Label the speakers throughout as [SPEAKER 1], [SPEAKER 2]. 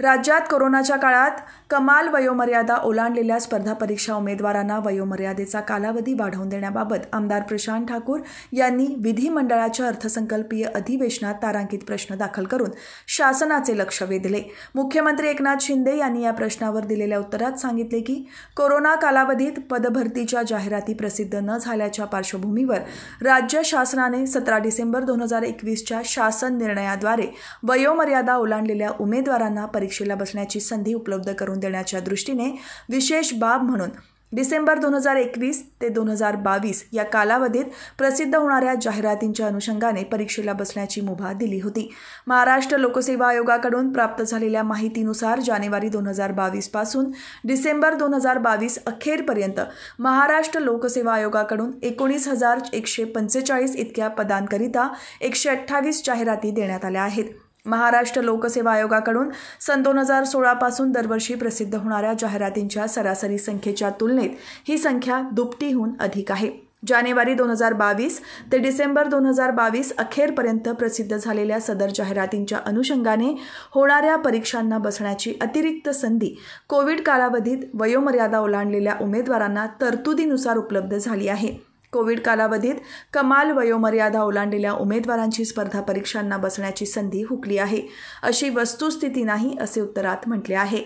[SPEAKER 1] राज्यात कोरोनाच्या काळात कमाल वयोमर्यादा ओलांडलेल्या स्पर्धा परीक्षा उमेदवारांना वयोमर्यादेचा कालावधी वाढवून देण्याबाबत आमदार प्रशांत ठाकूर यांनी विधिमंडळाच्या अर्थसंकल्पीय अधिवेशनात तारांकित प्रश्न दाखल करून शासनाचे लक्ष वेधले मुख्यमंत्री एकनाथ शिंदे यांनी या प्रश्नावर दिलेल्या उत्तरात सांगितले की कोरोना कालावधीत पदभरतीच्या जाहिराती प्रसिद्ध न झाल्याच्या पार्श्वभूमीवर राज्य शासनाने सतरा डिसेंबर दोन हजार एकवीसच्या शासन निर्णयाद्वारे वयोमर्यादा ओलांडलेल्या उमेदवारांना परीक्षा परीक्षेला बसण्याची संधी उपलब्ध करून देण्याच्या दृष्टीने विशेष बाब म्हणून डिसेंबर दोन हजार एकवीस ते दोन हजार बावीस या कालावधीत प्रसिद्ध होणाऱ्या जाहिरातींच्या अनुषंगाने परीक्षेला बसण्याची मुभा दिली होती महाराष्ट्र लोकसेवा आयोगाकडून प्राप्त झालेल्या माहितीनुसार जानेवारी दोन हजार बावीसपासून डिसेंबर दोन हजार बावीस अखेरपर्यंत महाराष्ट्र लोकसेवा आयोगाकडून एकोणीस हजार एकशे पंचेचाळीस इतक्या पदांकरिता एकशे अठ्ठावीस जाहिराती देण्यात आल्या आहेत महाराष्ट्र लोकसेवा आयोगाकडून सन दोन हजार सोळापासून दरवर्षी प्रसिद्ध होणाऱ्या जाहिरातींच्या सरासरी संख्येच्या तुलनेत ही संख्या दुपटीहून अधिक आहे जानेवारी दोन हजार बावीस ते डिसेंबर दोन हजार बावीस अखेरपर्यंत प्रसिद्ध झालेल्या सदर जाहिरातींच्या अनुषंगाने होणाऱ्या परीक्षांना बसण्याची अतिरिक्त संधी कोविड कालावधीत वयोमर्यादा ओलांडलेल्या उमेदवारांना तरतुदीनुसार उपलब्ध झाली आहे कोविड कालावधीत कमाल वयोमर्यादा ओलांडलेल्या उमेदवारांची स्पर्धा परीक्षांना बसण्याची संधी हुकली आहे अशी वस्तुस्थिती नाही असे उत्तरात म्हटले आहे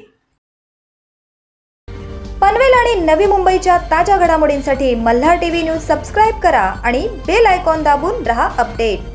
[SPEAKER 2] पनवेल आणि नवी मुंबईच्या ताज्या घडामोडींसाठी मल्हार टीव्ही न्यूज सबस्क्राईब करा आणि बेल आयकॉन दाबून रहा अपडेट